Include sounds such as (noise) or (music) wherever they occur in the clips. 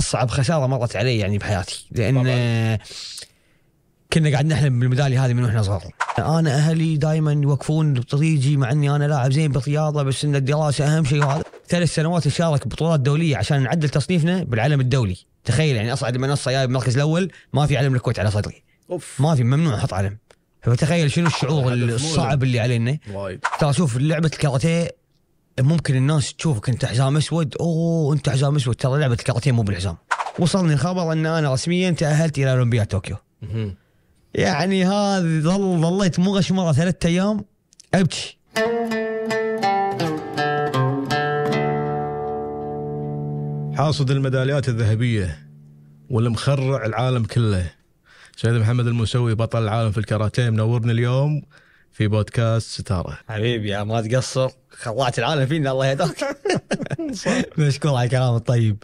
اصعب خساره مرت علي يعني بحياتي لان كنا قاعد نحلم بالميداليه هذه من واحنا صغار انا اهلي دائما يوقفون بطريقي مع اني انا لاعب زين بالرياضه بس ان الدراسه اهم شيء وهذا ثلاث سنوات اشارك ببطولات دوليه عشان نعدل تصنيفنا بالعلم الدولي تخيل يعني اصعد المنصه جاي بالمركز الاول ما في علم الكويت على صدري اوف ما في ممنوع احط علم فتخيل شنو الشعور الصعب اللي علينا وايد ترى شوف لعبه الكاراتيه ممكن الناس تشوفك انت حزام اسود اوه انت حزام اسود ترى لعبه الكاراتيه مو بالحزام وصلني الخبر ان انا رسميا تاهلت الى اولمبياد طوكيو يعني هذه ظل ظليت مغش مره ثلاثة ايام ابكي حاصد الميداليات الذهبيه والمخرع العالم كله سيد محمد المسوي بطل العالم في الكاراتيه منورني اليوم في بودكاست ستاره حبيبي يا ما تقصر خضعت العالم فينا الله يهداك (laughs) مشكور على الكلام الطيب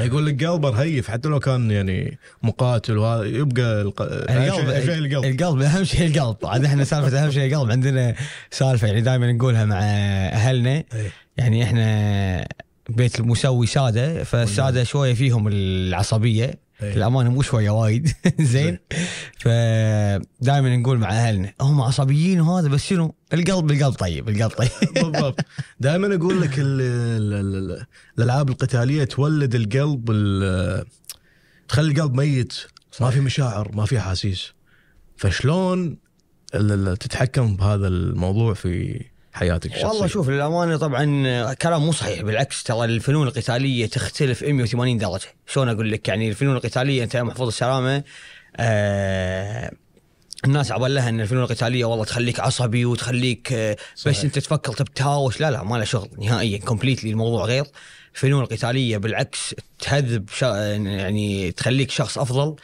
يقول لك قلبه رهيف حتى لو كان يعني مقاتل وهذا يبقى الق... القلب القلب القلب اهم شيء القلب عاد احنا سالفه اهم شيء القلب عندنا سالفه يعني دائما نقولها مع اهلنا إيه. يعني احنا بيت المسوي ساده فالساده شويه فيهم العصبيه أيه. للامانه مو شويه وايد (laughs) زين إيه. فدائما نقول مع اهلنا هم عصبيين وهذا بس شنو القلب القلب طيب القلب طيب (laughs) بالضبط دائما اقول لك الالعاب القتاليه تولد القلب تخلي القلب ميت صحيح. ما في مشاعر ما في احاسيس فشلون تتحكم بهذا الموضوع في حياتك الشخصيه؟ والله شوف للامانه طبعا كلام مو صحيح بالعكس ترى الفنون القتاليه تختلف 180 درجه، شلون اقول لك يعني الفنون القتاليه انت محفوظ السلامه آه الناس عبال لها ان الفنون القتاليه والله تخليك عصبي وتخليك آه صحيح. بس انت تفكر تبتهاوش لا لا ما له شغل نهائيا كومبليتلي الموضوع غير الفنون القتاليه بالعكس تهذب يعني تخليك شخص افضل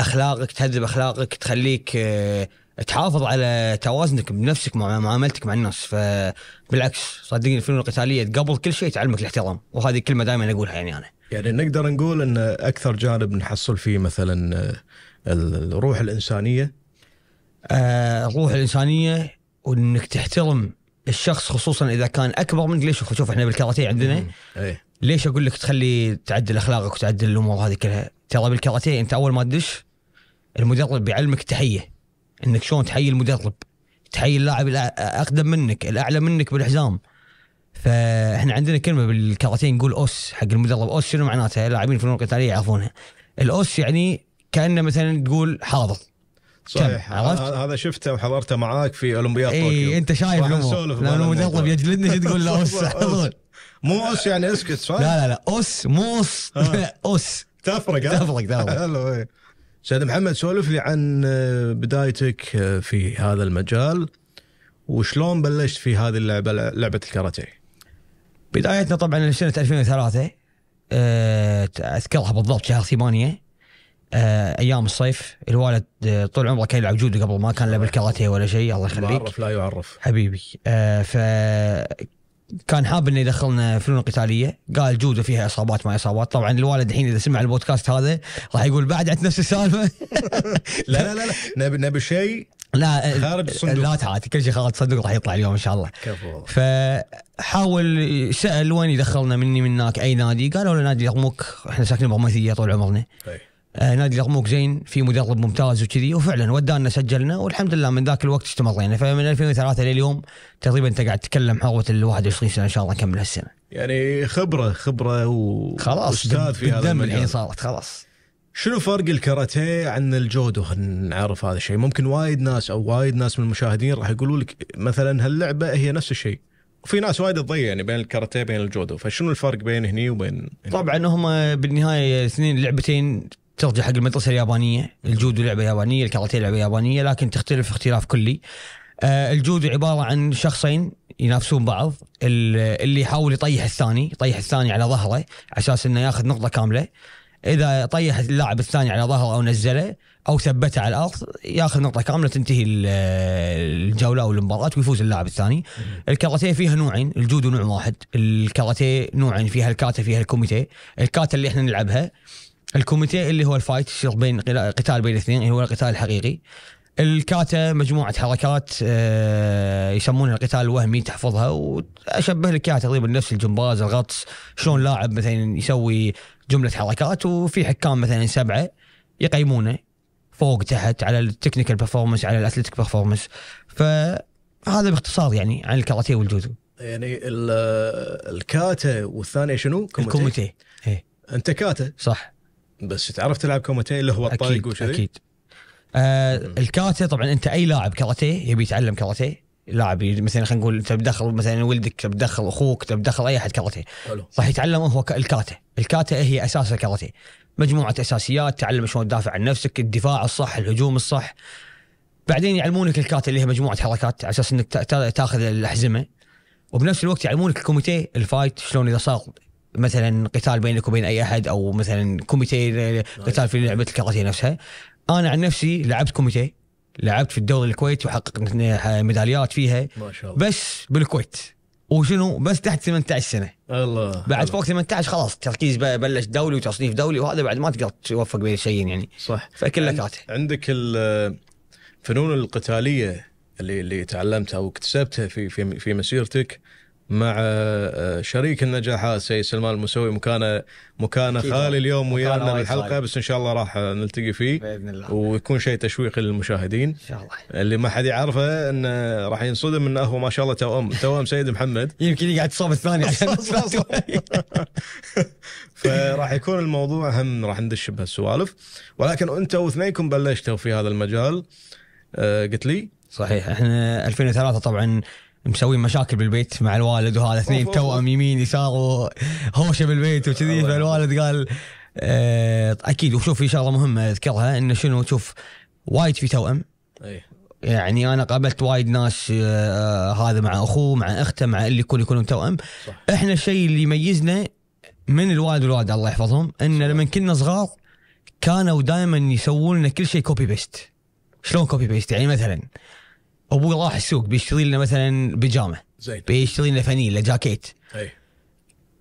اخلاقك تهذب اخلاقك تخليك آه تحافظ على توازنك بنفسك مع معاملتك مع الناس فبالعكس صدقني الفنون القتاليه قبل كل شيء تعلمك الاحترام وهذه كلمه دائما اقولها يعني انا يعني نقدر نقول ان اكثر جانب نحصل فيه مثلا الروح الانسانيه آه الروح الانسانيه وانك تحترم الشخص خصوصا اذا كان اكبر منك ليش شوف احنا بالكاراتيه عندنا إيه. ليش اقول لك تخلي تعدل اخلاقك وتعدل الامور هذه كلها ترى بالكاراتيه انت اول ما تدش المدرب بيعلمك التحيه انك شلون تحيي المدرب تحيي اللاعب الاقدم منك الاعلى منك بالحزام فاحنا عندنا كلمه بالكاراتيه نقول اوس حق المدرب اوس شنو معناتها اللاعبين الفنون القتاليه يعرفونها الاوس يعني كانه مثلا تقول حاضر صحيح هذا شفته وحضرته معاك في اولمبياد إيه، طوكيو اي انت شايف لو المدرب يجلدني تقول له (laughs) اوس مو اوس يعني اسكت صح؟ لا لا لا اوس مو اوس (laughs) اوس تفرق تفرق تفرق (laughs) سيد محمد سولف لي عن آه، بدايتك آه، في هذا المجال وشلون بلشت في هذه اللعبه لعبه الكاراتيه؟ بدايتنا طبعا سنه 2003 آه، اذكرها بالضبط شهر 8 ايام الصيف الوالد طول عمره كان يلعب جودو قبل ما كان لعب الكاراتيه ولا شيء الله يخليك لا يعرف لا يعرف حبيبي ف كان حاب انه يدخلنا فنون قتاليه قال جوده فيها اصابات ما اصابات طبعا الوالد الحين اذا سمع البودكاست هذا راح يقول بعد عند نفس السالفه (laughs) لا لا لا نبي نبي شيء لا خارج الصندوق لا تعال كل شيء خارج الصندوق راح يطلع اليوم ان شاء الله كفو فحاول سال وين يدخلنا مني من هناك اي نادي قالوا له نادي يرموك احنا ساكنين برمثيه طول عمرنا أي. طيب. آه، نادي الغموق زين في مدرب ممتاز وكذي وفعلا ودانا سجلنا والحمد لله من ذاك الوقت استمرينا فمن 2003 لليوم تقريبا انت قاعد تتكلم حوة ال 21 سنه ان شاء الله نكمل هالسنه. يعني خبره خبره و خلاص استاذ في هذا المجال الحين صارت خلاص. شنو فرق الكاراتيه عن الجودو خلينا نعرف هذا الشيء ممكن وايد ناس او وايد ناس من المشاهدين راح يقولوا لك مثلا هاللعبه هي نفس الشيء وفي ناس وايد تضيع يعني بين الكاراتيه بين الجودو فشنو الفرق بين هني وبين هني؟ طبعا هم بالنهايه اثنين لعبتين ترجع حق المدرسه اليابانيه، الجودو لعبه يابانيه، الكاراتيه لعبه يابانيه، لكن تختلف اختلاف كلي. آه، الجودو عباره عن شخصين ينافسون بعض اللي يحاول يطيح الثاني يطيح الثاني على ظهره على اساس انه ياخذ نقطه كامله اذا طيح اللاعب الثاني على ظهره او نزله او ثبته على الارض ياخذ نقطه كامله تنتهي الجوله او المباراه ويفوز اللاعب الثاني الكاراتيه فيها نوعين الجودو نوع واحد الكاراتيه نوعين فيها الكاتا فيها الكوميتي الكاتا اللي احنا نلعبها الكوميتي اللي هو الفايت يصير بين قتال بين الاثنين اللي هو القتال الحقيقي الكاتا مجموعه حركات آه، يسمونها القتال الوهمي تحفظها واشبه لك اياها تقريبا نفس الجمباز الغطس شلون لاعب مثلا يسوي جمله حركات وفي حكام مثلا سبعه يقيمونه فوق تحت على التكنيكال بيرفورمنس على الاثليتيك بيرفورمنس فهذا باختصار يعني عن الكاراتيه والجودو يعني الكاتا والثانيه شنو؟ الكوميتي إيه. انت كاتا صح بس تعرف تلعب كوماتيه اللي هو الطايق وشذي اكيد آه الكاراتيه طبعا انت اي لاعب كاراتيه يبي يتعلم كاراتيه لاعب مثلا خلينا نقول انت بتدخل مثلا ولدك بدخل اخوك بدخل اي احد كاراتيه راح يتعلم هو الكاراتيه الكاراتيه هي اساس الكاراتيه مجموعه اساسيات تعلم شلون تدافع عن نفسك الدفاع الصح الهجوم الصح بعدين يعلمونك الكاراتيه اللي هي مجموعه حركات على اساس انك تاخذ الاحزمه وبنفس الوقت يعلمونك الكوميتيه الفايت شلون اذا صار مثلا قتال بينك وبين اي احد او مثلا كوميتي قتال في لعبه الكاراتيه نفسها انا عن نفسي لعبت كوميتي لعبت في الدوري الكويت وحققت ميداليات فيها ما شاء الله بس بالكويت وشنو بس تحت 18 سنه الله بعد فوق 18 خلاص تركيز بلش دولي وتصنيف دولي وهذا بعد ما تقدر توفق بين شيئين يعني صح فكله كاته عندك الفنون القتاليه اللي اللي تعلمتها واكتسبتها في في في مسيرتك مع آه، شريك النجاحات سي سلمان المسوي مكانه مكانه خالي اليوم ويانا بالحلقه بس ان شاء الله راح نلتقي فيه باذن الله ويكون شيء تشويقي للمشاهدين ان شاء الله اللي ما حد يعرفه انه راح ينصدم انه هو ما شاء الله توأم توأم سيد محمد (laughs) يمكن يقعد الصوب الثاني (laughs) (laughs) فراح يكون الموضوع هم راح ندش بهالسوالف ولكن انتوا اثنينكم بلشتوا في هذا المجال آه، قلت لي صحيح احنا 2003 طبعا مسوي مشاكل بالبيت مع الوالد وهذا اثنين توأم يمين يسار وهوشه بالبيت وكذي فالوالد قال اه اكيد وشوف في شغله مهمه اذكرها انه شنو شوف وايد في توأم إيه. يعني انا قابلت وايد ناس اه هذا مع اخوه مع اخته مع اللي يكون يكونون توأم صح. احنا الشيء اللي يميزنا من الوالد والوالده الله يحفظهم ان لما كنا صغار كانوا دائما يسوون لنا كل شيء كوبي بيست شلون كوبي بيست يعني مثلا ابوي راح السوق بيشتري لنا مثلا بيجامه زين بيشتري لنا فنيله جاكيت اي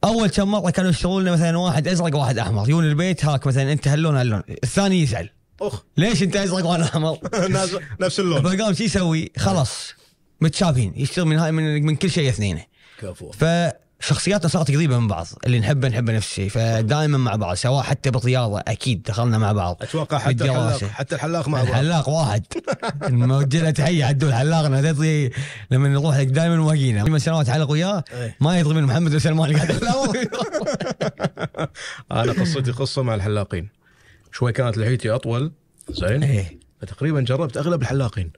اول كم مره كانوا يشتروا لنا مثلا واحد ازرق واحد احمر يجون البيت هاك مثلا انت هاللون هاللون الثاني يزعل اخ ليش انت ازرق وانا احمر؟ (laughs) نفس اللون فقام شو يسوي؟ خلاص متشابهين يشتري من هاي من, من كل شيء اثنينه كفو ف شخصياتنا صارت قريبه من بعض اللي نحبه نحبه نفس الشيء فدائما مع بعض سواء حتى بالرياضه اكيد دخلنا مع بعض اتوقع حتى الحلاق حتى الحلاق مع بعض الحلاق واحد نوجه له تحيه عدول الحلاق تدري لما نروح لك دائما واقينا من سنوات حلق وياه إيه. ما يدري من محمد وسلمان قاعد (laughs) انا قصتي قصه مع الحلاقين شوي كانت لحيتي اطول زين إيه. فتقريبا جربت اغلب الحلاقين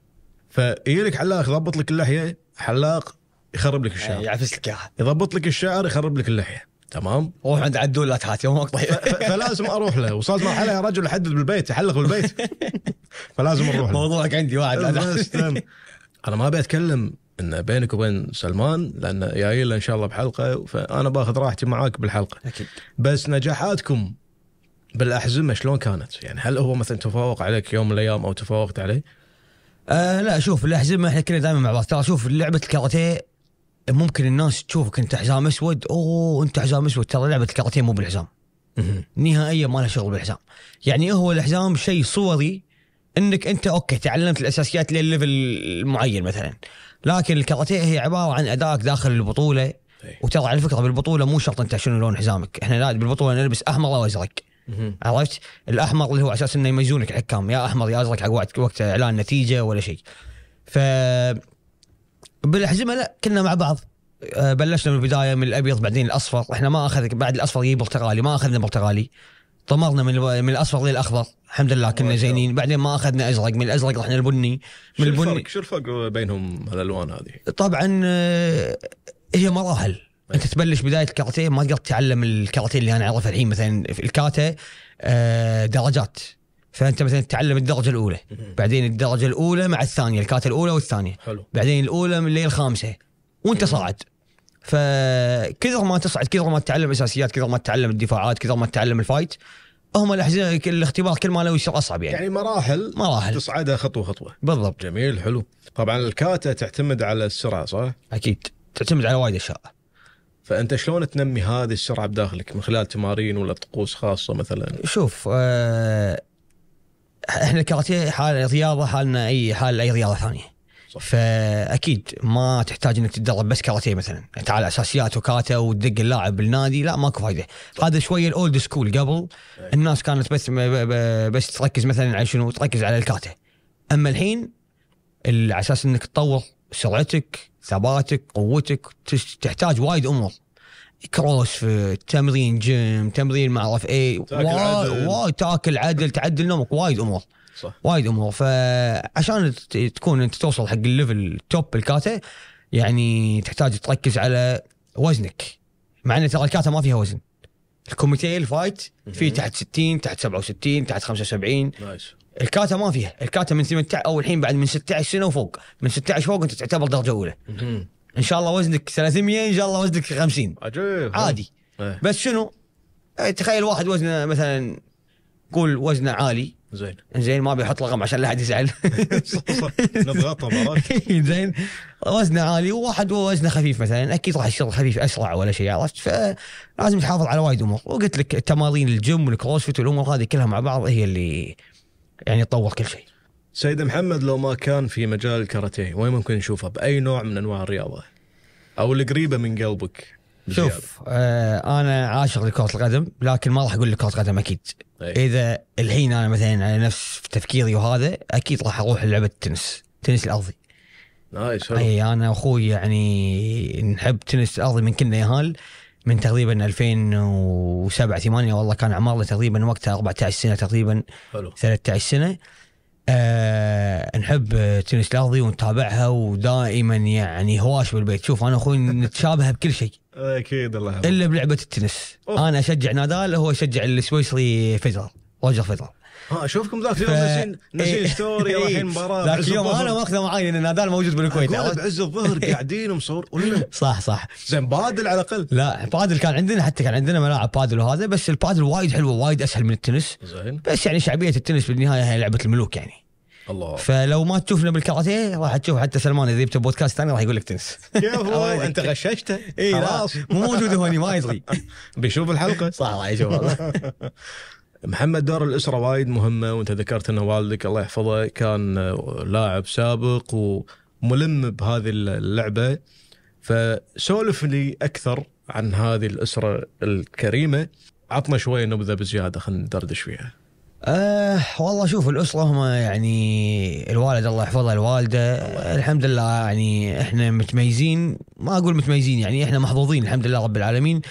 فيجي لك حلاق يضبط لك اللحيه حلاق يخرب لك الشعر إيه، يعفس لك اياها يضبط لك الشعر يخرب لك اللحيه تمام روح عند عدول لا تحات يومك طيب فلازم اروح له وصلت مرحله يا رجل احدد بالبيت احلق بالبيت (laughs) فلازم اروح له موضوعك عندي واحد (laughs) انا ما ابي اتكلم انه بينك وبين سلمان لان جاي له ان شاء الله بحلقه فانا باخذ راحتي معاك بالحلقه اكيد بس نجاحاتكم بالاحزمه شلون كانت؟ يعني هل هو مثلا تفوق عليك يوم من الايام او تفوقت عليه؟ آه لا شوف الاحزمه احنا كنا دائما مع بعض ترى شوف لعبه الكاراتيه ممكن الناس تشوفك انت حزام اسود اوه انت حزام اسود ترى لعبه الكاراتيه مو بالحزام نهائيا ما لها شغل بالحزام يعني هو الحزام شيء صوري انك انت اوكي تعلمت الاساسيات للليفل المعين مثلا لكن الكاراتيه هي عباره عن ادائك داخل البطوله إيه. وترى على فكره بالبطوله مو شرط انت شنو لون حزامك احنا لا بالبطوله نلبس احمر او ازرق عرفت الاحمر اللي هو اساس انه يميزونك الحكام يا احمر يا ازرق حق وقت اعلان نتيجه ولا شيء ف بالحزمه لا كنا مع بعض آه، بلشنا من البدايه من الابيض بعدين الاصفر احنا ما اخذ بعد الاصفر يجي برتقالي ما اخذنا برتقالي طمرنا من من الاصفر للاخضر الحمد لله كنا زينين بعدين ما اخذنا ازرق من الازرق رحنا البني من البني شو الفرق شو الفرق بينهم الالوان هذه؟ طبعا آه، هي مراحل انت تبلش بدايه الكاراتيه ما تقدر تتعلم الكاراتيه اللي انا اعرفه الحين مثلا الكاتا آه، درجات فانت مثلا تتعلم الدرجه الاولى بعدين الدرجه الاولى مع الثانيه الكات الاولى والثانيه حلو بعدين الاولى من الخامسه وانت صاعد فكثر ما تصعد كثر ما تتعلم اساسيات كثر ما تتعلم الدفاعات كثر ما تتعلم الفايت هم الاحزاب الاختبار كل ما له يصير اصعب يعني يعني مراحل مراحل تصعدها خطوه خطوه بالضبط جميل حلو طبعا الكاتا تعتمد على السرعه صح؟ اكيد تعتمد على وايد اشياء فانت شلون تنمي هذه السرعه بداخلك من خلال تمارين ولا طقوس خاصه مثلا؟ شوف آه احنا الكاراتيه حال رياضه حالنا اي حال اي رياضه ثانيه فاكيد ما تحتاج انك تتدرب بس كاراتيه مثلا انت على اساسيات وكاتا وتدق اللاعب بالنادي لا ماكو فايده هذا شويه الاولد سكول قبل إيه. الناس كانت بس بس تركز مثلا على شنو تركز على الكاتا اما الحين على اساس انك تطور سرعتك ثباتك قوتك تحتاج وايد امور كروس تمرين جيم تمرين ما اعرف اي وايد وايد تاكل عدل تعدل نومك وايد امور صح وايد امور فعشان تكون انت توصل حق الليفل توب الكاتا يعني تحتاج تركز على وزنك مع ان ترى الكاتا ما فيها وزن الكوميتي الفايت في تحت 60 تحت 67 تحت 75 نايس الكاتا ما فيها الكاتا من 18 او الحين بعد من 16 سنه وفوق من 16 فوق انت تعتبر درجه اولى ان شاء الله وزنك 300 ان شاء الله وزنك 50 عجيب عادي ايه. بس شنو يعني تخيل واحد وزنه مثلا قول وزنه عالي زين زين ما بيحط رقم عشان لا احد يزعل (laughs) (laughs) زين وزنه عالي وواحد وزنه خفيف مثلا اكيد راح يصير خفيف اسرع ولا شيء عرفت فلازم تحافظ على وايد امور وقلت لك التمارين الجيم والكروسفيت والامور هذه كلها مع بعض هي اللي يعني تطور كل شيء سيد محمد لو ما كان في مجال الكاراتيه وين ممكن نشوفه باي نوع من انواع الرياضه او القريبه من قلبك بزيادة. شوف آه انا عاشق لكره القدم لكن ما راح اقول لك كره قدم اكيد أي. اذا الحين انا مثلا على نفس تفكيري وهذا اكيد راح اروح لعبه التنس التنس الارضي نايس اي انا واخوي يعني نحب تنس الارضي من كنا يهال من تقريبا 2007 8 والله كان عمرنا تقريبا وقتها 14 سنه تقريبا حلو 13 سنه أه نحب تنس الارضي ونتابعها ودائما يعني هواش بالبيت شوف انا اخوي نتشابه بكل شيء اكيد الله الا بلعبه التنس أوه. انا اشجع نادال هو يشجع السويسري فيزر روجر فيزر ها اشوفكم ذاك اليوم نازلين ناسين ستوري رايحين مباراه ذاك اليوم انا واخذه معي لان نادال موجود بالكويت بعز الظهر إيه. قاعدين ومصور صح صح زين بادل على الاقل لا بادل كان عندنا حتى كان عندنا ملاعب بادل وهذا بس البادل وايد حلوه وايد اسهل من التنس زين بس يعني شعبيه التنس بالنهايه هي لعبه الملوك يعني الله فلو ما تشوفنا بالكاراتيه راح تشوف حتى سلمان اذا جبته بودكاست ثاني راح يقول لك تنس كيف انت غششته اي خلاص مو موجود هوني ما يدري (laughs) بيشوف الحلقه صح راح يشوفها (laughs) محمد دور الاسره وايد مهمه وانت ذكرت ان والدك الله يحفظه كان آه، لاعب سابق وملم بهذه اللعبه فسولف لي اكثر عن هذه الاسره الكريمه عطنا شويه نبذه بزياده خلينا ندردش فيها. أه والله شوف الاسره هم يعني الوالد الله يحفظه الوالده الله. الحمد لله يعني احنا متميزين ما اقول متميزين يعني احنا محظوظين الحمد لله رب العالمين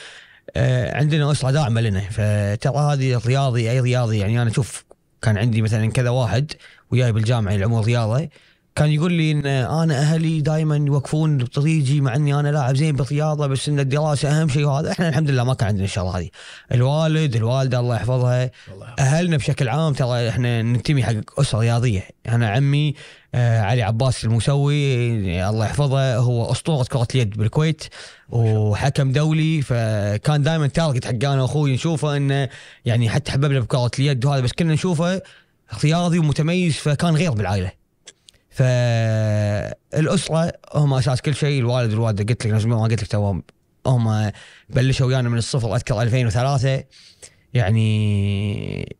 آه، عندنا اسره داعمه لنا فترى هذه الرياضي اي رياضي يعني انا اشوف كان عندي مثلا كذا واحد وياي بالجامعه العمر يعني رياضه كان يقول لي ان انا اهلي دائما يوقفون بطريقي مع اني انا لاعب زين بالرياضه بس ان الدراسه اهم شيء وهذا احنا الحمد لله ما كان عندنا الشغله هذه الوالد الوالده الله يحفظها اهلنا بشكل عام ترى احنا ننتمي حق اسره رياضيه انا عمي آه، علي عباس المسوي الله يحفظه هو اسطوره كره اليد بالكويت وحكم دولي فكان دائما تارجت حق انا واخوي نشوفه انه يعني حتى حببنا بكره اليد وهذا بس كنا نشوفه رياضي ومتميز فكان غير بالعائله. فالاسره هم اساس كل شيء الوالد والوالده قلت لك ما قلت لك توام هم بلشوا ويانا من الصفر اذكر 2003 يعني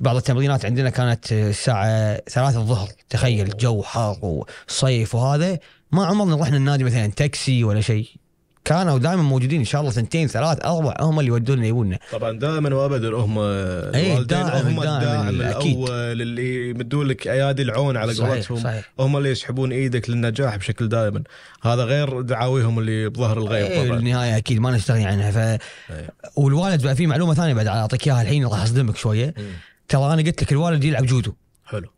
بعض التمرينات عندنا كانت الساعة ثلاثة الظهر تخيل جو حار وصيف وهذا ما عمرنا رحنا النادي مثلا تاكسي ولا شيء كانوا دائما موجودين ان شاء الله سنتين ثلاث اربع هم اللي يودونا يبونا طبعا دائما وابدا هم إيه، الوالدين هم الداعم الاول اللي يمدون لك ايادي العون على قولتهم هم اللي يسحبون ايدك للنجاح بشكل دائم هذا غير دعاويهم اللي بظهر الغيب إيه، طبعا أيه النهايه اكيد ما نستغني عنها ف إيه. والوالد بقى في معلومه ثانيه بعد اعطيك اياها الحين راح اصدمك شويه ترى انا قلت لك الوالد يلعب جودو حلو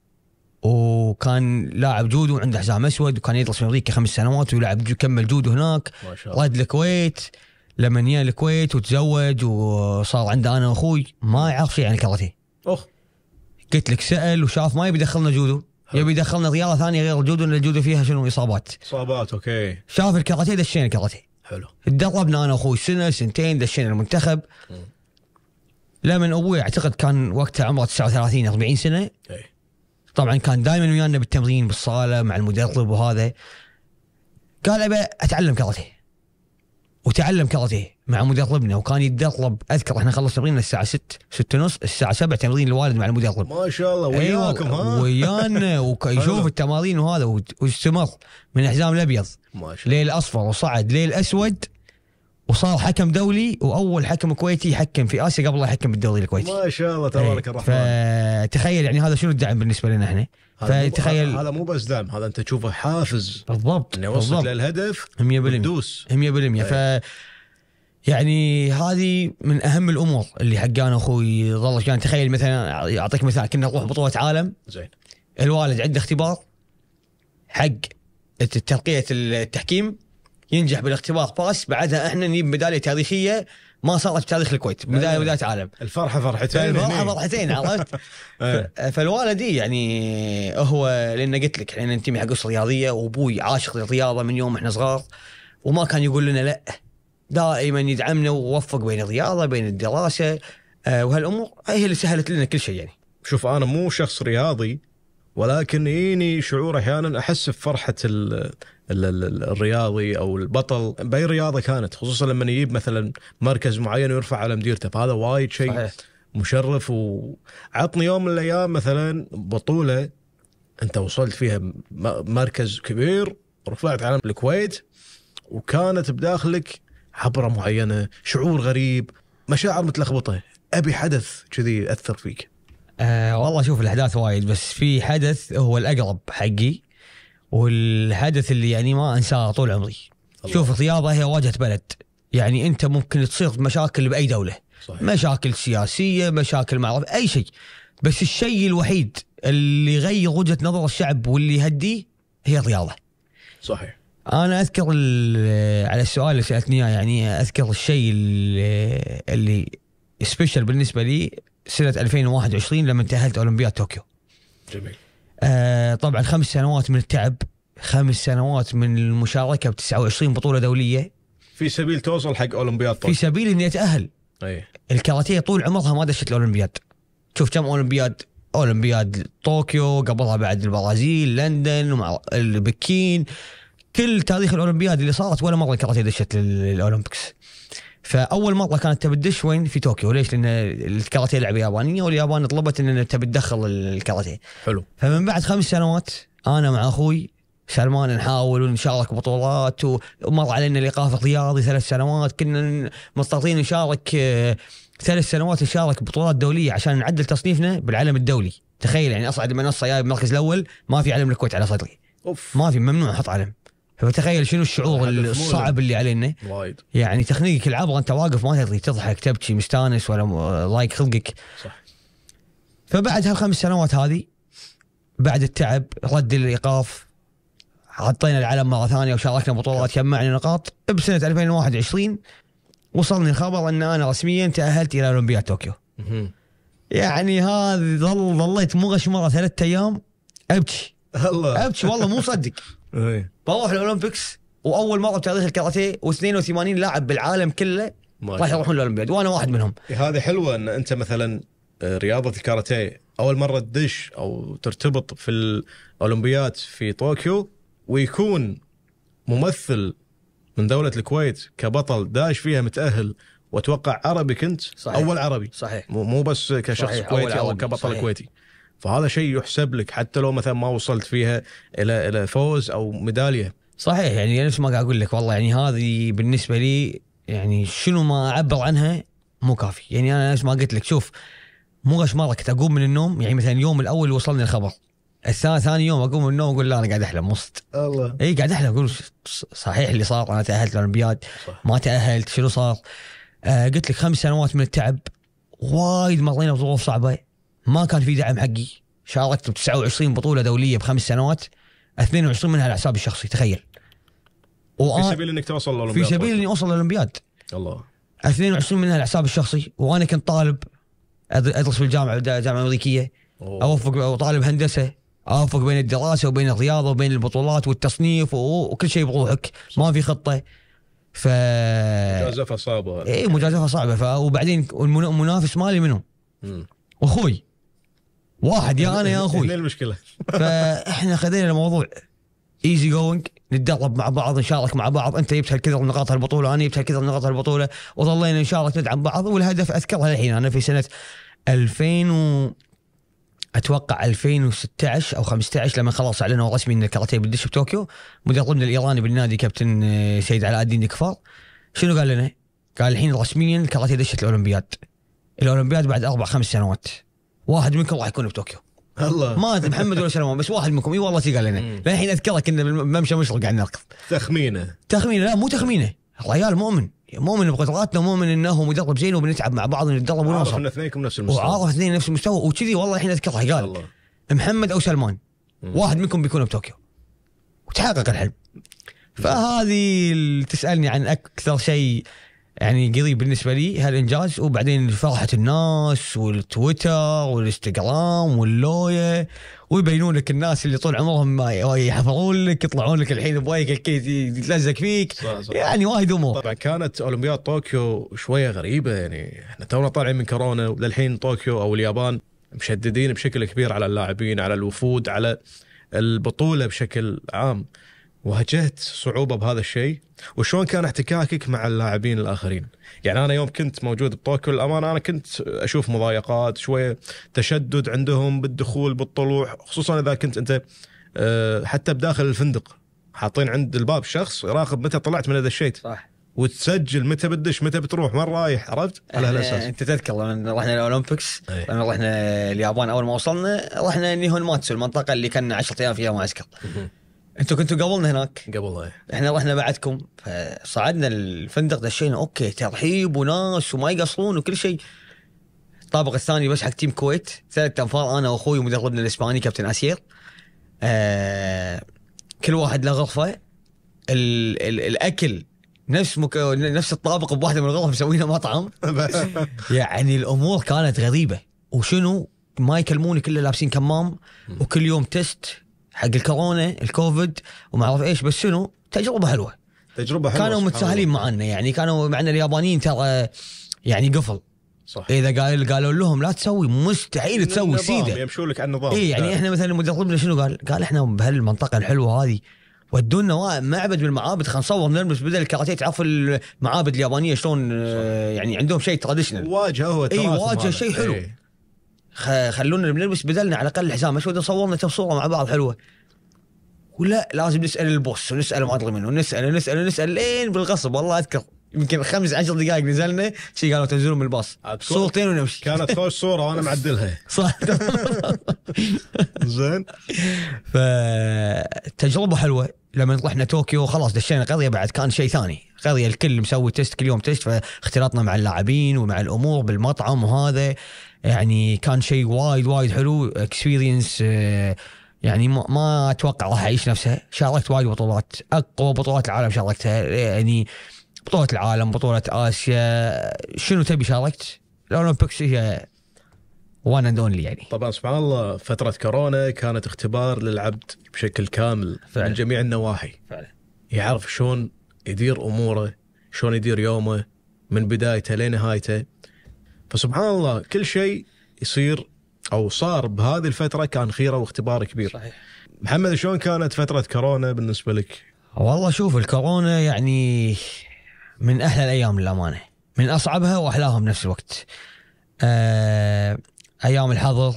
وكان لاعب جودو عنده حزام اسود وكان يدرس في امريكا خمس سنوات ولعب كمل جودو هناك ما شاء الله رد الكويت لما جاء الكويت وتزوج وصار عنده انا واخوي ما يعرف شيء عن الكاراتيه اخ قلت لك سال وشاف ما يبي يدخلنا جودو يبي يدخلنا رياضه ثانيه غير الجودو لان الجودو فيها شنو اصابات اصابات اوكي شاف الكاراتيه دشينا الكاراتيه حلو تدربنا انا واخوي سنه سنتين دشينا المنتخب م. لما ابوي اعتقد كان وقتها عمره 39 40 سنه أي. طبعا كان دائما ويانا بالتمرين بالصاله مع المدرب وهذا قال ابى اتعلم كاراتيه وتعلم كاراتيه مع مدربنا وكان يتدرب اذكر احنا خلصنا تمريننا الساعه 6 6 ونص الساعه 7 تمرين الوالد مع المدرب ما شاء الله أيوة، وياكم ها ويانا (laughs) ويشوف التمارين وهذا واستمر من الحزام الابيض ما شاء الله ليل اصفر وصعد ليل اسود وصار حكم دولي واول حكم كويتي يحكم في اسيا قبل لا يحكم بالدوري الكويتي ما شاء الله إيه، تبارك الرحمن فتخيل يعني هذا شنو الدعم بالنسبه لنا احنا فتخيل هذا مو بس دعم هذا انت تشوفه حافز بالضبط انه يوصلك للهدف 100% دوس 100% ف يعني هذه من اهم الامور اللي حقانا اخوي ظل كان تخيل مثلا اعطيك مثال كنا نروح بطوله عالم زين الوالد عنده اختبار حق ترقيه التحكيم ينجح بالاختبار باس بعدها احنا نجيب ميداليه تاريخيه ما صارت في تاريخ الكويت أيوة. ميداليه ميداليه عالم الفرحه فرحتين الفرحه فرحتين عرفت (laughs) إيه. فالوالد يعني هو لان قلت لك احنا ننتمي حق اسره رياضيه وابوي عاشق للرياضه من يوم احنا صغار وما كان يقول لنا لا دائما يدعمنا ووفق بين الرياضه بين الدراسه آه، وهالامور هي اللي سهلت لنا كل شيء يعني شوف انا مو شخص رياضي ولكن يجيني شعور احيانا احس بفرحه الرياضي او البطل باي رياضه كانت خصوصا لما يجيب مثلا مركز معين ويرفع على مديرته فهذا وايد شيء صحيح. مشرف وعطني يوم من الايام مثلا بطوله انت وصلت فيها مركز كبير رفعت علم الكويت وكانت بداخلك عبره معينه شعور غريب مشاعر متلخبطه ابي حدث كذي ياثر فيك أه والله شوف الاحداث وايد بس في حدث هو الاقرب حقي والحدث اللي يعني ما انساه طول عمري الله. شوف الرياضه هي واجهه بلد يعني انت ممكن تصير مشاكل باي دوله صحيح. مشاكل سياسيه مشاكل ما اعرف اي شيء بس الشيء الوحيد اللي يغير وجهه نظر الشعب واللي يهديه هي الرياضه صحيح انا اذكر آه، على السؤال اللي سالتني اياه يعني اذكر الشيء آه، اللي, سبيشال سبيشل بالنسبه لي سنه 2021 لما تاهلت اولمبياد طوكيو جميل آه، طبعا خمس سنوات من التعب خمس سنوات من المشاركه ب 29 بطوله دوليه في سبيل توصل حق اولمبياد طول. في سبيل اني اتاهل اي الكاراتيه طول عمرها ما دشت الاولمبياد شوف كم اولمبياد اولمبياد طوكيو قبلها بعد البرازيل لندن ومع بكين كل تاريخ الاولمبياد اللي صارت ولا مره الكاراتيه دشت الاولمبيكس فاول مره كانت تبي تدش وين في طوكيو ليش؟ لان الكاراتيه لعبه يابانيه واليابان طلبت ان تبي تدخل الكاراتيه. حلو. فمن بعد خمس سنوات انا مع اخوي سلمان نحاول ونشارك بطولات ومر علينا الايقاف الرياضي ثلاث سنوات كنا مضطرين نشارك ثلاث سنوات نشارك بطولات دوليه عشان نعدل تصنيفنا بالعلم الدولي تخيل يعني اصعد المنصه جاي المركز الاول ما في علم الكويت على صدري اوف ما في ممنوع احط علم فتخيل شنو الشعور الصعب اللي علينا وايد يعني تخنيقك العبره انت واقف ما تدري تضحك تبكي مستانس ولا ضايق خلقك صح فبعد هالخمس سنوات هذه بعد التعب رد الايقاف حطينا العلم مره ثانيه وشاركنا بطولات جمعنا نقاط بسنه 2021 وصلني الخبر ان انا رسميا تاهلت الى اولمبياد طوكيو يعني هذه ظل ظليت مغش مره ثلاثة ايام ابكي الله ابكي والله مو صدق (laughs) إيه. بروح الاولمبيكس واول مره بتاريخ الكاراتيه و82 لاعب بالعالم كله راح يروحون الاولمبياد وانا واحد منهم إيه، هذه حلوه ان انت مثلا آه، رياضه الكاراتيه اول مره تدش او ترتبط في الاولمبياد في طوكيو ويكون ممثل من دوله الكويت كبطل داش فيها متاهل واتوقع عربي كنت صحيح. اول عربي صحيح مو بس كشخص صحيح. كويتي او كبطل صحيح. كويتي فهذا شيء يحسب لك حتى لو مثلا ما وصلت فيها الى الى فوز او ميداليه صحيح يعني نفس ما قاعد اقول لك والله يعني هذه بالنسبه لي يعني شنو ما اعبر عنها مو كافي يعني انا نفس ما قلت لك شوف مو غش مره كنت اقوم من النوم يعني مثلا اليوم الاول وصلني الخبر الثاني ثاني يوم اقوم من النوم اقول لا انا قاعد احلم وسط الله اي قاعد احلم اقول صحيح اللي صار انا تاهلت الاولمبياد ما تاهلت شنو صار آه قلت لك خمس سنوات من التعب وايد مرينا بظروف صعبه ما كان في دعم حقي شاركت ب 29 بطوله دوليه بخمس سنوات 22 منها على حسابي الشخصي تخيل وأنا في سبيل انك توصل للاولمبياد في سبيل طيب. اني اوصل للاولمبياد الله 22 منها على حسابي الشخصي وانا كنت طالب ادرس في الجامعه الجامعه الامريكيه اوفق وطالب هندسه اوفق بين الدراسه وبين الرياضه وبين البطولات والتصنيف وكل شيء بروحك ما في خطه ف مجازفه صعبه اي مجازفه صعبه ف... وبعدين المنافس مالي منو؟ اخوي واحد يا انا يا اخوي المشكله (laughs) فاحنا خذينا الموضوع ايزي جوينج نتدرب مع بعض نشارك مع بعض انت جبت هالكثر من نقاط البطوله انا جبت هالكثر من نقاط البطوله وظلينا نشارك ندعم بعض والهدف اذكرها الحين انا في سنه 2000 و... اتوقع 2016 او 15 لما خلاص اعلنوا رسمي ان الكاراتيه بتدش بطوكيو مدربنا الايراني بالنادي كابتن آه، سيد علاء الدين الكفار شنو قال لنا؟ قال الحين رسميا الكاراتيه دشت الاولمبياد الاولمبياد بعد اربع خمس سنوات واحد منكم راح يكون بطوكيو الله ما ادري محمد ولا شلون بس واحد منكم اي والله شي قال لنا للحين اذكره كنا بالممشى مشرق قاعد نركض تخمينه تخمينه لا مو تخمينه الرجال مؤمن مؤمن بقدراتنا مؤمن انه مدرب زين وبنتعب مع بعض ونتدرب ونوصل عارف ان اثنينكم نفس المستوى وعارف اثنين نفس المستوى وكذي والله الحين اذكره قال محمد او سلمان واحد منكم بيكون بطوكيو وتحقق الحلم فهذه تسالني عن اكثر شيء يعني قريب بالنسبه لي هالانجاز وبعدين فرحه الناس والتويتر والانستغرام واللويا ويبينون لك الناس اللي طول عمرهم يحفرون لك يطلعون لك الحين بوايك كيف يتلزق فيك صح صح. يعني وايد امور طبعا كانت اولمبياد طوكيو شويه غريبه يعني احنا تونا طالعين من كورونا وللحين طوكيو او اليابان مشددين بشكل كبير على اللاعبين على الوفود على البطوله بشكل عام واجهت صعوبه بهذا الشيء وشلون كان احتكاكك مع اللاعبين الاخرين يعني انا يوم كنت موجود بطوكيو للامانه انا كنت اشوف مضايقات شويه تشدد عندهم بالدخول بالطلوع خصوصا اذا كنت انت آه، حتى بداخل الفندق حاطين عند الباب شخص يراقب متى طلعت من هذا الشيء صح وتسجل متى بتدش متى بتروح وين رايح عرفت على هالاساس انت تذكر لما رحنا الاولمبيكس إيه. لما رحنا اليابان اول ما وصلنا رحنا نيهون ماتسو المنطقه اللي كان 10 ايام فيها معسكر انتوا كنتوا قبلنا هناك قبلنا إيه. احنا رحنا بعدكم فصعدنا الفندق دشينا اوكي ترحيب وناس وما يقصرون وكل شيء الطابق الثاني بس حق تيم كويت ثلاث انفار انا واخوي ومدربنا الاسباني كابتن اسير آه كل واحد له غرفه الـ الـ الاكل نفس مك... نفس الطابق بواحده من الغرف مسوينا مطعم (laughs) يعني الامور كانت غريبه وشنو ما يكلموني كله لابسين كمام وكل يوم تست حق الكورونا الكوفيد وما اعرف ايش بس شنو تجربه حلوه تجربه حلوه كانوا متساهلين معنا يعني كانوا معنا اليابانيين ترى يعني قفل صح اذا قال قالوا لهم لا تسوي مستحيل تسوي سيده يمشون لك على النظام اي يعني ده. احنا مثلا مدربنا شنو قال؟ قال احنا بهالمنطقه الحلوه هذه ودونا معبد من المعابد خلينا نصور نلمس بدل الكاراتيه تعرف المعابد اليابانيه شلون آه، يعني عندهم شيء تراديشنال واجهه هو اي واجهه شيء حلو ايه. خلونا بنلبس بدلنا على الاقل حزام اسود صورنا صوره مع بعض حلوه ولا لازم نسال البوس ونسال ما ادري منه ونسال ونسال نسال لين بالغصب والله اذكر يمكن خمس عشر دقائق نزلنا شي قالوا تنزلون من الباص صورتين ونمشي كانت خوش صوره وانا معدلها (laughs) صح زين فتجربه حلوه لما طلعنا طوكيو خلاص دشينا قضيه بعد كان شيء ثاني قضيه الكل مسوي تيست كل يوم تيست فاختلاطنا مع اللاعبين ومع الامور بالمطعم وهذا يعني كان شيء وايد وايد حلو اكسبيرينس آه، يعني ما اتوقع راح اعيش نفسها شاركت وايد بطولات اقوى بطولات العالم شاركتها يعني بطوله العالم بطوله اسيا شنو تبي شاركت الاولمبيكس هي وان اند اونلي يعني طبعا سبحان الله فتره كورونا كانت اختبار للعبد بشكل كامل فعلا. من جميع النواحي فعلا يعرف شلون يدير اموره شلون يدير يومه من بدايته لنهايته فسبحان الله كل شيء يصير او صار بهذه الفتره كان خيره واختبار كبير صحيح محمد شلون كانت فتره كورونا بالنسبه لك والله شوف الكورونا يعني من احلى الايام للامانه من اصعبها واحلاها بنفس الوقت أه ايام الحظر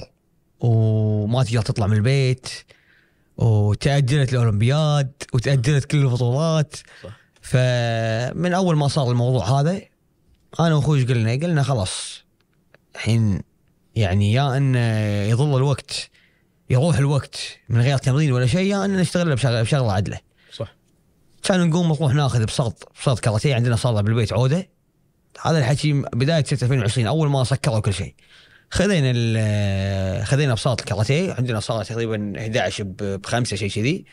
وما تقدر تطلع من البيت وتاجلت الاولمبياد وتاجلت كل البطولات فمن اول ما صار الموضوع هذا انا واخوي قلنا قلنا خلاص الحين يعني يا ان يظل الوقت يروح الوقت من غير تمرين ولا شيء يا ان نشتغل بشغله بشغله عدله صح كان نقوم نروح ناخذ بساط بساط كاراتيه عندنا صاله بالبيت عوده هذا الحكي بدايه 2020 اول ما سكروا كل شيء خذينا خذينا بساط الكاراتيه عندنا صاله تقريبا 11 بخمسه شيء كذي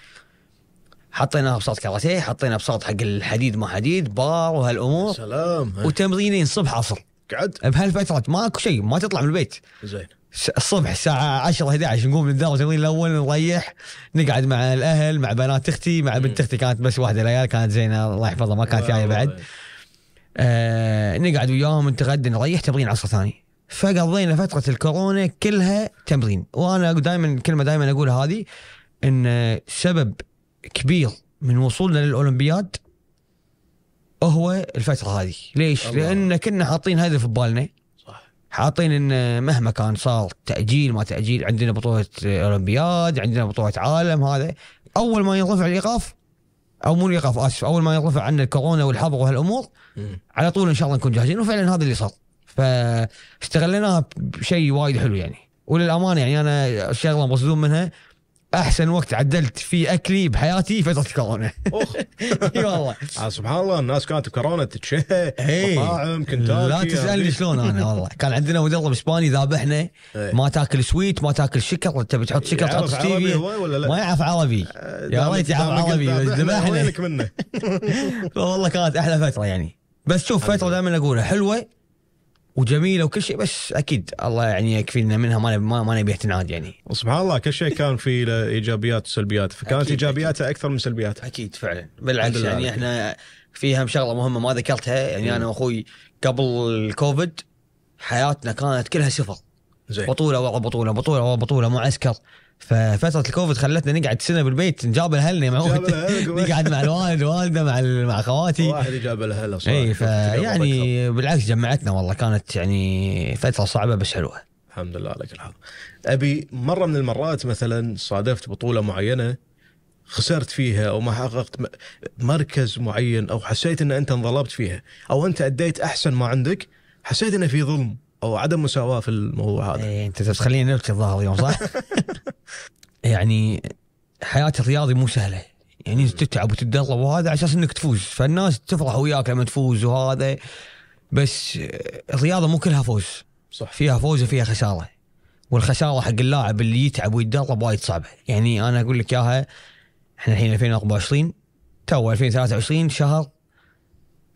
حطيناها بساط كاراتيه حطينا بساط حق الحديد ما حديد بار وهالامور سلام وتمرينين صبح عصر قعد بهالفتره ماكو شيء ما تطلع من البيت زين الصبح الساعة 10 11 نقوم من الدرس التمرين الأول نريح نقعد مع الأهل مع بنات أختي مع بنت أختي كانت بس واحدة العيال كانت زينة الله يحفظها ما كانت جاية بعد آه نقعد وياهم نتغدى نريح تمرين عصر ثاني فقضينا فترة الكورونا كلها تمرين وأنا دائما كلمة دائما اقولها هذه أن سبب كبير من وصولنا للأولمبياد هو الفتره هذه ليش الله. لان كنا حاطين هدف ببالنا حاطين ان مهما كان صار تاجيل ما تاجيل عندنا بطوله اولمبياد عندنا بطوله عالم هذا اول ما ينرفع الايقاف او مو الايقاف اسف اول ما ينرفع عنا الكورونا والحظر وهالامور على طول ان شاء الله نكون جاهزين وفعلا هذا اللي صار فاستغليناها بشيء وايد حلو يعني وللامانه يعني انا شغله مصدوم منها احسن وقت عدلت فيه اكلي بحياتي فتره كورونا (laughs) اي والله آه، سبحان الله الناس كانت بكورونا تتشهى مطاعم كنتاكي لا تسالني يعني. شلون انا والله كان عندنا مدرب اسباني ذابحنا ما تاكل سويت ما تاكل شكر انت بتحط شكر تحط ستيفي ما يعرف عربي آه، يا ريت يعرف عربي ذبحنا (laughs) (laughs) والله كانت احلى فتره يعني بس شوف فتره دائما اقولها حلوه وجميله وكل شيء بس اكيد الله يعني يكفينا منها ما ما, ما نبي تنعاد يعني. وسبحان الله كل شيء كان فيه له ايجابيات وسلبيات فكانت ايجابياتها اكثر من سلبياتها. اكيد فعلا بالعكس يعني احنا في هم شغله مهمه ما ذكرتها يعني م. انا واخوي قبل الكوفيد حياتنا كانت كلها سفر. زين بطوله ورا بطوله بطوله ورا بطوله معسكر ففتره الكوفيد خلتنا نقعد سنه بالبيت نجاب اهلنا معود نقعد مع الوالد والوالدة مع مع خواتي واحد يجاب الاهل صح اي فيعني بالعكس جمعتنا والله كانت يعني فتره صعبه بس حلوه الحمد لله على كل حال ابي مره من المرات مثلا صادفت بطوله معينه خسرت فيها او ما حققت مركز معين او حسيت ان انت انظلمت فيها او انت اديت احسن ما عندك حسيت انه في ظلم او عدم مساواه في الموضوع هذا. اي انت تخليني نبكي الظاهر اليوم صح؟ (laughs) يعني حياه الرياضي مو سهله يعني تتعب وتتدرب وهذا على اساس انك تفوز فالناس تفرح وياك لما تفوز وهذا بس الرياضه مو كلها فوز صح فيها فوز وفيها خساره والخساره حق اللاعب اللي يتعب ويتدرب وايد صعبه يعني انا اقول لك اياها احنا الحين 2024 تو 2023 شهر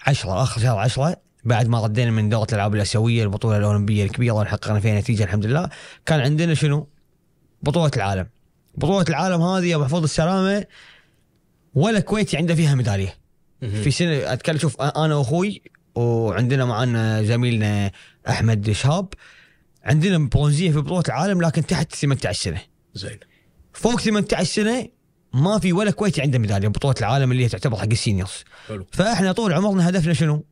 10 اخر شهر 10 بعد ما ردينا من دوره الالعاب الاسيويه البطوله الاولمبيه الكبيره وحققنا فيها نتيجه الحمد لله كان عندنا شنو؟ بطوله العالم بطوله العالم هذه يا محفوظ السلامه ولا كويتي عنده فيها ميداليه في سنه اتكلم شوف انا واخوي وعندنا معنا زميلنا احمد شهاب عندنا برونزيه في بطوله العالم لكن تحت 18 سنه زين فوق 18 سنه ما في ولا كويتي عنده ميداليه بطوله العالم اللي هي تعتبر حق السينيورز حلو فاحنا طول عمرنا هدفنا شنو؟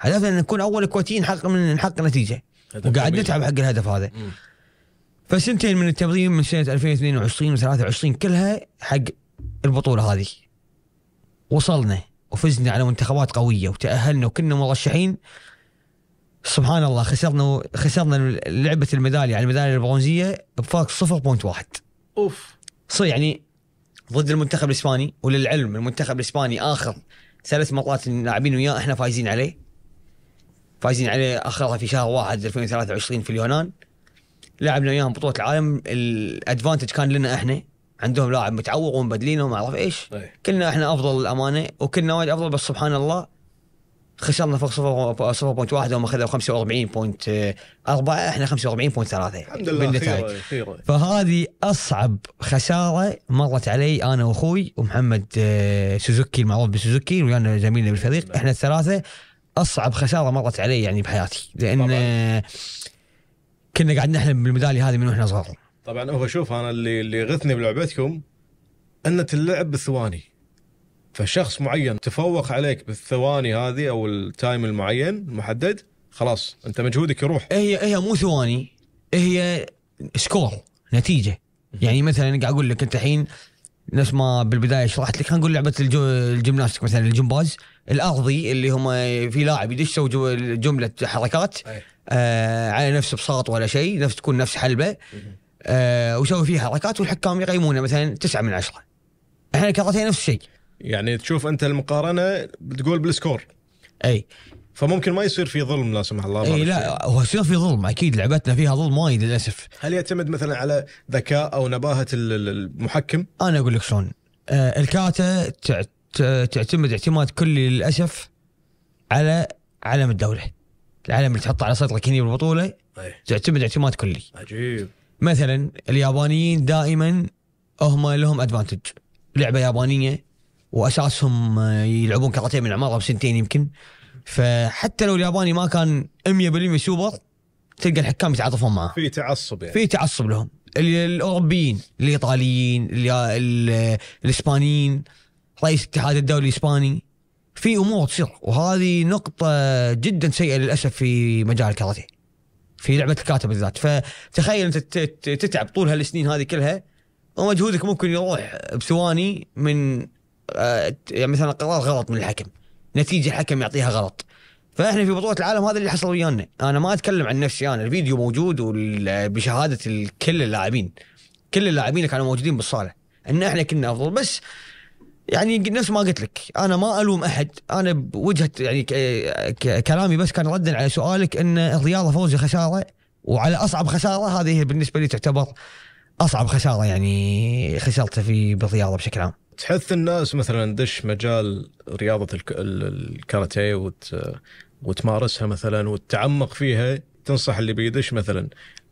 هدفنا ان نكون اول كويتيين نحقق نحقق نتيجه وقاعد نتعب حق الهدف هذا مم. فسنتين من التمرين من سنه 2022 و23 كلها حق البطوله هذه وصلنا وفزنا على منتخبات قويه وتاهلنا وكنا مرشحين سبحان الله خسرنا خسرنا لعبه الميداليه على الميداليه البرونزيه بفارق 0.1 اوف صار يعني ضد المنتخب الاسباني وللعلم المنتخب الاسباني اخر ثلاث مرات اللاعبين وياه احنا فايزين عليه فايزين عليه اخرها في شهر واحد 2023 في اليونان لعبنا وياهم بطوله العالم الادفانتج كان لنا احنا عندهم لاعب متعوق ومبدلينه وما اعرف ايش أي. طيب. كلنا احنا افضل الامانه وكنا وايد افضل بس سبحان الله خسرنا فوق 0.1 هم اخذوا 45.4 آه، احنا 45.3 الحمد لله بالنتائج فهذه اصعب خساره مرت علي انا واخوي ومحمد آه، سوزوكي المعروف بسوزوكي ويانا زميلنا بالفريق احنا الثلاثه اصعب خساره مرت علي يعني بحياتي لان طبعا. كنا قاعد نحلم بالميداليه هذه من واحنا صغار طبعا هو شوف انا اللي اللي غثني بلعبتكم ان اللعب بالثواني فشخص معين تفوق عليك بالثواني هذه او التايم المعين المحدد خلاص انت مجهودك يروح إيه، هي هي مو ثواني إيه، هي سكور نتيجه يعني مثلا قاعد اقول لك انت الحين نفس ما بالبدايه شرحت لك خلينا نقول لعبه الجو... الجمناستيك مثلا الجمباز الارضي اللي هم في لاعب يدش جمله حركات إيه. آه، على نفس بساط ولا شيء نفس تكون نفس حلبه آه ويسوي فيها حركات والحكام يقيمونه مثلا تسعة من عشرة احنا كراتيه نفس الشيء يعني تشوف انت المقارنه بتقول بالسكور اي فممكن ما يصير في ظلم لا سمح الله اي لا هو يصير في ظلم اكيد لعبتنا فيها ظلم وايد للاسف هل يعتمد مثلا على ذكاء او نباهه المحكم؟ انا اقول لك شلون آه الكاتا تعتمد اعتماد كلي للاسف على علم الدوله العلم اللي تحطه على صدرك هنا بالبطوله إيه. تعتمد اعتماد كلي عجيب مثلا اليابانيين دائما هم لهم ادفانتج لعبه يابانيه واساسهم يلعبون كاراتيه من عمرهم سنتين يمكن فحتى لو الياباني ما كان 100% سوبر تلقى الحكام يتعاطفون معاه في تعصب يعني في تعصب لهم الاوروبيين الايطاليين الاسبانيين رئيس الاتحاد الدولي الاسباني في امور تصير وهذه نقطه جدا سيئه للاسف في مجال الكاراتيه في لعبه الكاتب بالذات فتخيل انت تتعب طول هالسنين هذه كلها ومجهودك ممكن يروح بثواني من آه، يعني مثلا قرار غلط من الحكم نتيجه الحكم يعطيها غلط فاحنا في بطوله العالم هذا اللي حصل ويانا انا ما اتكلم عن نفسي انا الفيديو موجود بشهاده كل اللاعبين كل اللاعبين اللي كانوا موجودين بالصاله ان احنا كنا افضل بس يعني نفس ما قلت لك انا ما الوم احد انا بوجهه يعني كلامي بس كان ردا على سؤالك ان الرياضه فوز خساره وعلى اصعب خساره هذه بالنسبه لي تعتبر اصعب خساره يعني خسرتها في بالرياضه بشكل عام. تحث الناس مثلا دش مجال رياضه الكاراتيه وت... وتمارسها مثلا وتتعمق فيها تنصح اللي بيدش مثلا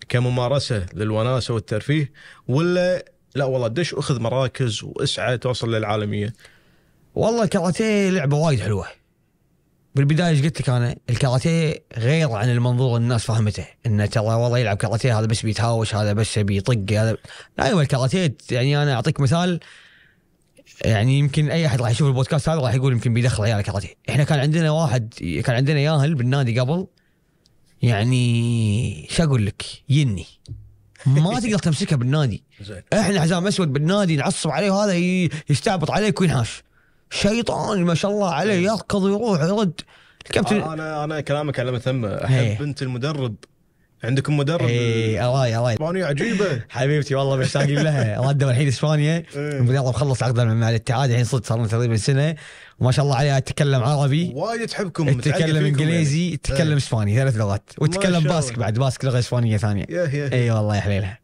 كممارسه للوناسه والترفيه ولا لا والله دش واخذ مراكز واسعى توصل للعالميه والله الكاراتيه لعبه وايد حلوه بالبدايه ايش قلت لك انا الكاراتيه غير عن المنظور الناس فهمته انه ترى والله يلعب كاراتيه هذا بس بيتهاوش هذا بس بيطق هذا لا ايوه الكاراتيه يعني انا اعطيك مثال يعني يمكن اي احد راح يشوف البودكاست هذا راح يقول يمكن بيدخل عياله كاراتيه احنا كان عندنا واحد كان عندنا ياهل بالنادي قبل يعني شو اقول لك يني ما تقدر تمسكها بالنادي احنا حزام اسود بالنادي نعصب عليه وهذا يستعبط عليك وينحاش شيطان ما شاء الله عليه إيه. يركض ويروح يرد الكابتن انا انا كلامك على مثمه إيه. احب بنت المدرب عندكم مدرب اي اواي اواي اسبانيا عجيبه (laughs) حبيبتي والله مشتاقين لها ردوا الحين اسبانيا إيه. المدرب خلص عقده مع الاتحاد الحين صدق صار تقريبا سنه وما شاء الله عليها تتكلم عربي وايد تحبكم تتكلم يعني. انجليزي يعني. تتكلم اسباني ثلاث لغات وتتكلم باسك بعد باسك لغه اسبانيه ثانيه اي والله يا حليلها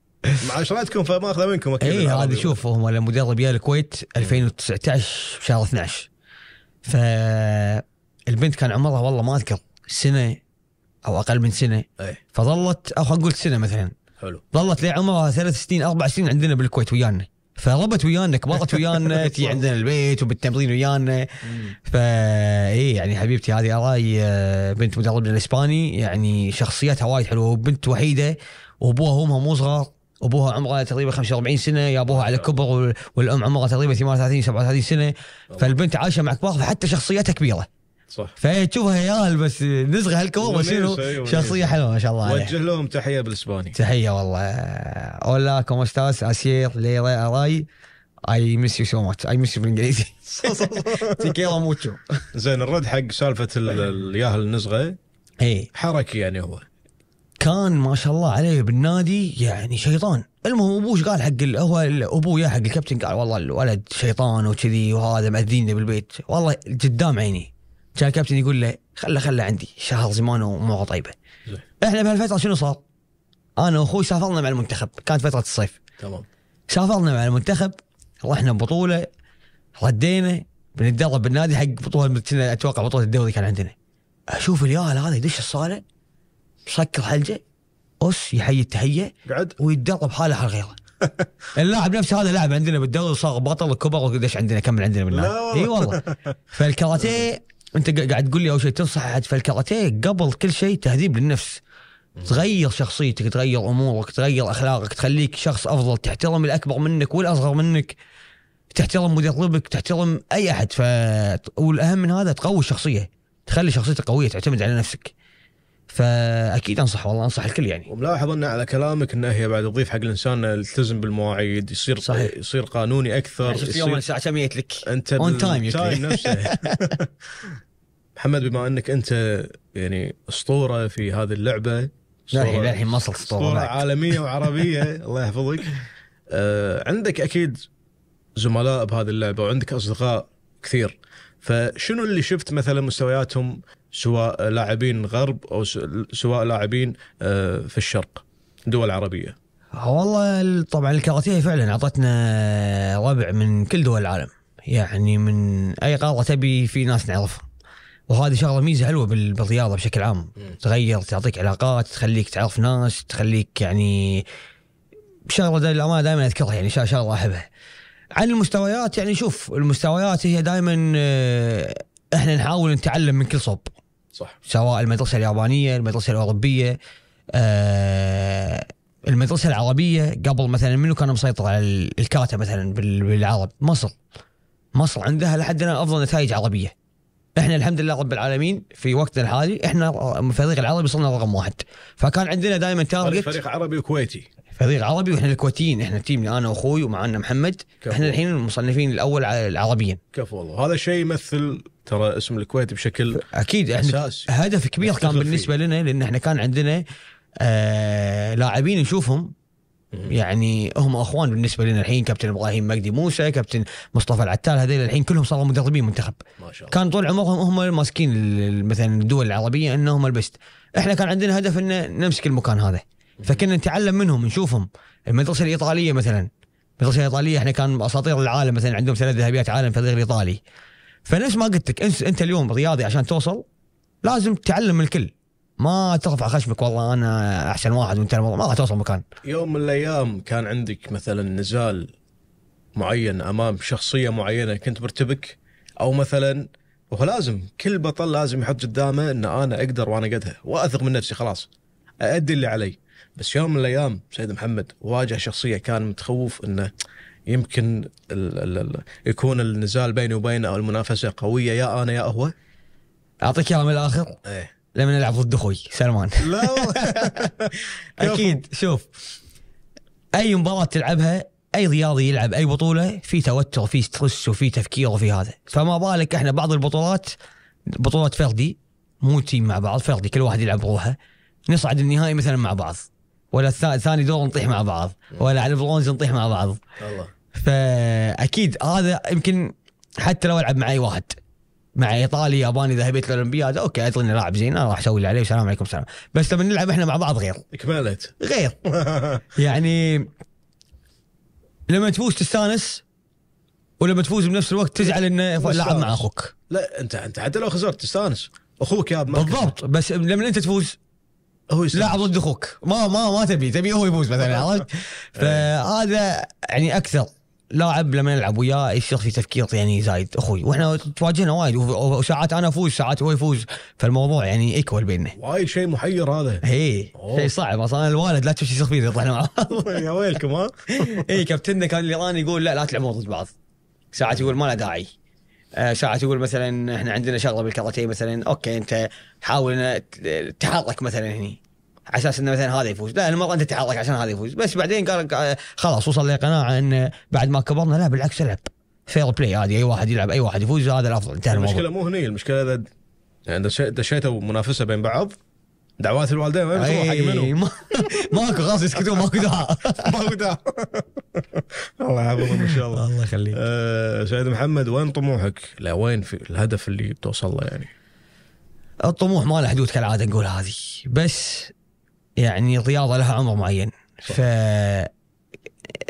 شراتكم فما اخذ منكم اكيد اي هذا شوف هم المدرب يا الكويت 2019 بشهر 12 فالبنت كان عمرها والله ما اذكر سنه او اقل من سنه ايه فظلت او خلينا نقول سنه مثلا حلو ظلت لي عمرها ثلاث سنين اربع سنين عندنا بالكويت ويانا فربت ويانا كبرت (laughs) ويانا تي عندنا البيت وبالتمرين ويانا فا اي يعني حبيبتي هذه اراي آه، بنت مدربنا الاسباني يعني شخصيتها وايد حلوه وبنت وحيده وابوها وامها مو صغار ابوها عمره تقريبا 45 سنه يا ابوها على كبر والام عمرها تقريبا 38 37 سنه فالبنت عايشه مع كبار فحتى شخصيتها كبيره صح تشوفها عيال بس نزغه هالكوره بس شنو شخصيه حلوه ما شاء الله عليه وجه لهم تحيه بالاسباني تحيه والله اولا كومو ستاس اسير ليرا اراي اي ميس يو سو ماتش اي ميس يو بالانجليزي تيكيرا (laughs) موتشو زين الرد حق سالفه الياهل النزغه اي حركي يعني هو كان ما شاء الله عليه بالنادي يعني شيطان المهم ابوش قال حق هو ابويا حق الكابتن قال والله الولد شيطان وكذي وهذا ماذيني بالبيت والله قدام عيني كان الكابتن يقول له خله خله عندي شهر زمان ومو طيبه احنا بهالفتره شنو صار؟ انا واخوي سافرنا مع المنتخب كانت فتره الصيف تمام سافرنا مع المنتخب رحنا بطوله ردينا بنتدرب بالنادي حق بطوله اتوقع بطوله الدوري كان عندنا اشوف الياهل هذا يدش الصاله مسكر حلجه اس يحيي التحيه قعد ويتدرب حاله حال غيره (laughs) اللاعب نفسه هذا لاعب عندنا بالدوري صار بطل كبر ودش عندنا كمل عندنا بالنادي اي والله (laughs) فالكاراتيه انت قاعد تقول لي اول شيء تنصح احد فالكاراتيه قبل كل شيء تهذيب للنفس تغير شخصيتك تغير امورك تغير اخلاقك تخليك شخص افضل تحترم الاكبر منك والاصغر منك تحترم مدربك تحترم اي احد ف والاهم من هذا تقوي الشخصيه تخلي شخصيتك قويه تعتمد على نفسك فاكيد انصح والله انصح الكل يعني وملاحظ ان على كلامك انه هي بعد تضيف حق الانسان التزم بالمواعيد يصير صحيح. يصير قانوني اكثر شفت يوم الساعه كم جيت لك انت اون تايم نفسه (laughs) محمد بما انك انت يعني اسطوره في هذه اللعبه لا الحين ما صرت اسطوره اسطوره عالميه (laughs) وعربيه الله يحفظك آه عندك اكيد زملاء بهذه اللعبه وعندك اصدقاء كثير فشنو اللي شفت مثلا مستوياتهم سواء لاعبين غرب او سواء لاعبين آه، في الشرق دول عربيه آه، والله طبعا الكاراتيه فعلا اعطتنا ربع من كل دول العالم يعني من اي قاره تبي في ناس نعرفها وهذه شغله ميزه حلوه بالرياضه بشكل عام تغير تعطيك علاقات تخليك تعرف ناس تخليك يعني شغله دائما للامانه دائما اذكرها يعني شغله احبها عن المستويات يعني شوف المستويات هي دائما آه، احنا نحاول نتعلم من كل صوب صح سواء المدرسه اليابانيه المدرسه الاوروبيه آه المدرسه العربيه قبل مثلا منو كان مسيطر على الكاتب مثلا بالعرب مصر مصر عندها لحد الان افضل نتائج عربيه احنا الحمد لله رب العالمين في وقتنا الحالي احنا الفريق آه، العربي صرنا رقم واحد فكان عندنا دائما تارجت فريق عربي كويتي فريق عربي واحنا الكويتيين احنا تيمنا انا واخوي ومعنا محمد كفو. احنا الحين المصنفين الاول عربيا كفو والله هذا شيء يمثل ترى اسم الكويت بشكل اكيد احنا أساس. هدف كبير كان بالنسبه فيه. لنا لان احنا كان عندنا آه لاعبين نشوفهم يعني هم اخوان بالنسبه لنا الحين كابتن ابراهيم مجدي موسى كابتن مصطفى العتال هذول الحين كلهم صاروا مدربين منتخب ما شاء الله كان طول عمرهم هم ماسكين مثلا الدول العربيه انهم البست احنا كان عندنا هدف ان نمسك المكان هذا فكنا نتعلم منهم نشوفهم المدرسه الايطاليه مثلا المدرسه الايطاليه احنا كان اساطير العالم مثلا عندهم ثلاث ذهبيات عالم في الفريق الايطالي فنفس ما قلت لك انت اليوم رياضي عشان توصل لازم تتعلم من الكل ما ترفع خشمك والله انا احسن واحد وانت ما راح توصل مكان يوم من الايام كان عندك مثلا نزال معين امام شخصيه معينه كنت مرتبك او مثلا وهو لازم كل بطل لازم يحط قدامه ان انا اقدر وانا قدها واثق من نفسي خلاص ادي اللي علي بس يوم من الايام سيد محمد واجه شخصيه كان متخوف انه يمكن الـ الـ يكون النزال بيني وبينه او المنافسه قويه يا انا يا هو اعطيك اياها من الاخر ايه لما نلعب ضد اخوي سلمان لا (laughs) اكيد شوف اي مباراه تلعبها اي رياضي يلعب اي بطوله في توتر في ستريس وفي تفكير وفي هذا فما بالك احنا بعض البطولات بطولات فردي مو تيم مع بعض فردي كل واحد يلعب روحه نصعد النهائي مثلا مع بعض ولا ثاني دور نطيح مع بعض ولا على البرونز نطيح مع بعض الله فاكيد هذا يمكن حتى لو العب مع اي واحد مع ايطالي ياباني اذا هبيت الاولمبياد اوكي ادري اني لاعب زين انا راح اسوي اللي عليه والسلام عليكم السلام بس لما نلعب احنا مع بعض غير اكملت غير (laughs) يعني لما تفوز تستانس ولما تفوز بنفس الوقت تزعل انه لاعب مع اخوك لا انت انت حتى لو خسرت تستانس اخوك يا بالضبط بس لما انت تفوز هو يسوي. لا ضد اخوك ما ما ما تبي تبي هو يفوز مثلا (laughs) عرفت فهذا يعني اكثر لاعب لما نلعب وياه يصير في تفكير يعني زايد اخوي واحنا تواجهنا وايد وساعات انا افوز ساعات هو يفوز فالموضوع يعني ايكوال بيننا وايد شيء محير هذا اي شيء صعب اصلا الوالد لا تشوف شو يصير فيه يطلعنا مع (laughs) يا ويلكم ها (laughs) اي كابتننا كان الايراني يقول لا لا تلعبون ضد بعض ساعات يقول ما له داعي آه، ساعات يقول مثلا احنا عندنا شغله بالكاراتيه مثلا اوكي انت حاول تحرك مثلا هني على اساس انه مثلا هذا يفوز لا المره انت تحرك عشان هذا يفوز بس بعدين قال خلاص وصل لقناعه انه بعد ما كبرنا لا بالعكس العب فير بلاي عادي اي واحد يلعب اي واحد يفوز هذا الافضل انتهى الموضوع المشكله مو هني المشكله اذا يعني دشيتوا منافسه بين بعض دعوات الوالدين وين حق منو؟ (laughs) ماكو خلاص يسكتون ماكو دعاء (laughs) ماكو دعاء الله يحفظهم ان شاء الله الله يخليك آه، سيد محمد وين طموحك؟ لا وين في الهدف اللي بتوصل له يعني؟ الطموح ما له حدود كالعاده نقول هذه بس يعني رياضه لها عمر معين ف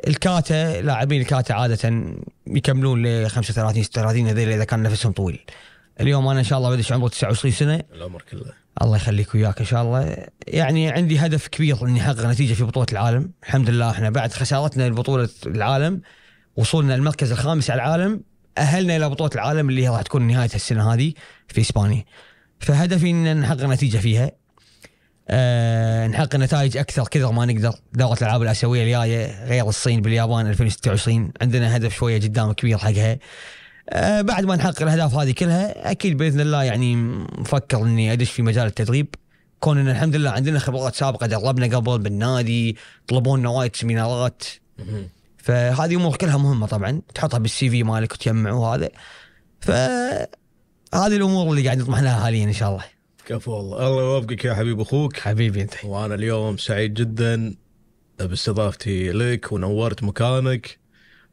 الكاتا لاعبين الكاتا عاده يكملون ل 35 36 هذيل اذا كان نفسهم طويل اليوم انا ان شاء الله بدش عمري 29 سنه العمر كله الله يخليك وياك ان شاء الله يعني عندي هدف كبير اني احقق نتيجه في بطوله العالم الحمد لله احنا بعد خسارتنا لبطوله العالم وصولنا المركز الخامس على العالم اهلنا الى بطوله العالم اللي راح تكون نهايه السنه هذه في اسبانيا فهدفي ان نحقق نتيجه فيها أه نحقق نتائج اكثر كثر ما نقدر دوره الالعاب الاسيويه الجايه غير الصين باليابان 2026 عندنا هدف شويه قدام كبير حقها أه بعد ما نحقق الاهداف هذه كلها اكيد باذن الله يعني مفكر اني ادش في مجال التدريب كوننا الحمد لله عندنا خبرات سابقه دربنا قبل بالنادي طلبونا وايد سيمينارات فهذه امور كلها مهمه طبعا تحطها بالسي في مالك وتجمعه وهذا فهذه الامور اللي قاعد نطمح لها حاليا ان شاء الله كفو والله الله يوفقك يا حبيب اخوك حبيبي انت وانا اليوم سعيد جدا باستضافتي لك ونورت مكانك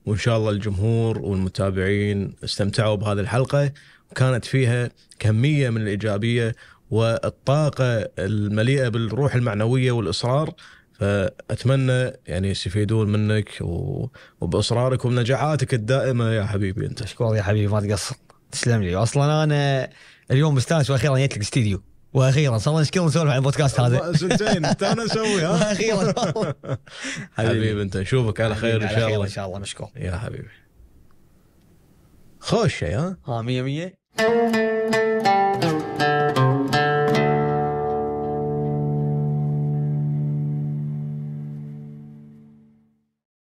وان شاء الله الجمهور والمتابعين استمتعوا بهذه الحلقه وكانت فيها كميه من الايجابيه والطاقه المليئه بالروح المعنويه والاصرار فاتمنى يعني يستفيدون منك وباصرارك وبنجاحاتك الدائمه يا حبيبي انت شكرا يا حبيبي ما تقصر تسلم لي اصلا انا اليوم مستانس واخيرا جيت لك استديو واخيرا صار لنا كثير نسولف عن البودكاست هذا زين انا نسوي ها اخيرا حبيبي انت نشوفك على خير ان شاء الله ان شاء الله مشكور يا حبيبي خوش شيء ها ها 100 100